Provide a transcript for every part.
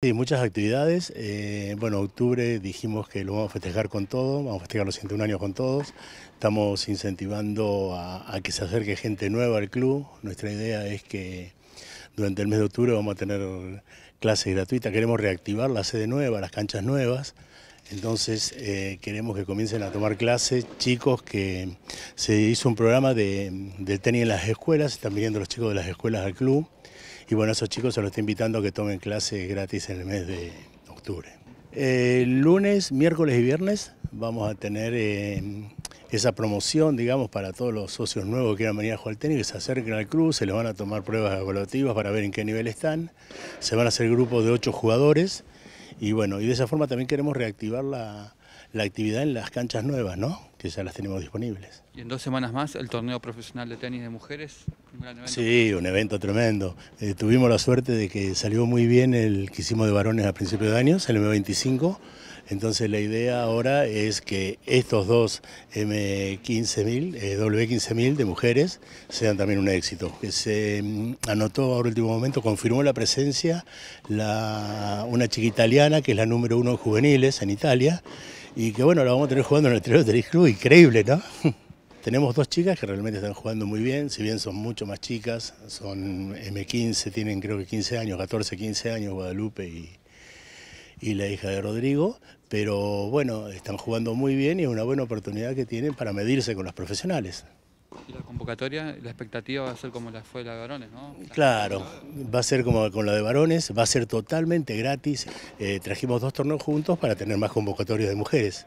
Sí, muchas actividades. Eh, bueno, octubre dijimos que lo vamos a festejar con todo, vamos a festejar los 101 años con todos. Estamos incentivando a, que se acerque gente nueva al club. Nuestra idea es que durante el mes de octubre vamos a tener clases gratuitas. Queremos reactivar la sede nueva, las canchas nuevas. Entonces eh, queremos que comiencen a tomar clases chicos que se hizo un programa de, de tenis en las escuelas, están viniendo los chicos de las escuelas al club y bueno, a esos chicos se los estoy invitando a que tomen clases gratis en el mes de octubre. Eh, lunes, miércoles y viernes vamos a tener eh, esa promoción, digamos, para todos los socios nuevos que quieran venir a jugar al tenis, que se acerquen al club, se les van a tomar pruebas evaluativas para ver en qué nivel están. Se van a hacer grupos de ocho jugadores y bueno, y de esa forma también queremos reactivar la, la actividad en las canchas nuevas, ¿no? que ya las tenemos disponibles. ¿Y en dos semanas más el torneo profesional de tenis de mujeres? Sí, un evento tremendo. Eh, tuvimos la suerte de que salió muy bien el que hicimos de varones a principios de año, el M25. Entonces la idea ahora es que estos dos M15000, eh, W15000 de mujeres sean también un éxito. Que se mm, anotó ahora el último momento, confirmó la presencia la, una chica italiana que es la número uno en juveniles en Italia y que bueno, la vamos a tener jugando en el Exterior del Club increíble, ¿no? Tenemos dos chicas que realmente están jugando muy bien, si bien son mucho más chicas, son M15, tienen creo que 15 años, 14, 15 años, Guadalupe y, la hija de Rodrigo, pero bueno, están jugando muy bien y es una buena oportunidad que tienen para medirse con los profesionales. la convocatoria, la expectativa va a ser como la fue la de varones, ¿no? Claro, va a ser como con la de varones, va a ser totalmente gratis. Eh, trajimos dos torneos juntos para tener más convocatorias de mujeres.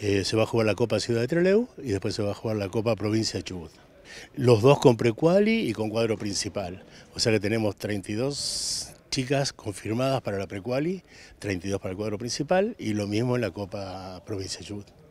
Eh, se va a jugar la Copa Ciudad de Trelew y después se va a jugar la Copa Provincia Chubut. Los dos con precuali y con cuadro principal. O sea que tenemos 32 chicas confirmadas para la precuali, 32 para el cuadro principal y lo mismo en la Copa Provincia de Chubut.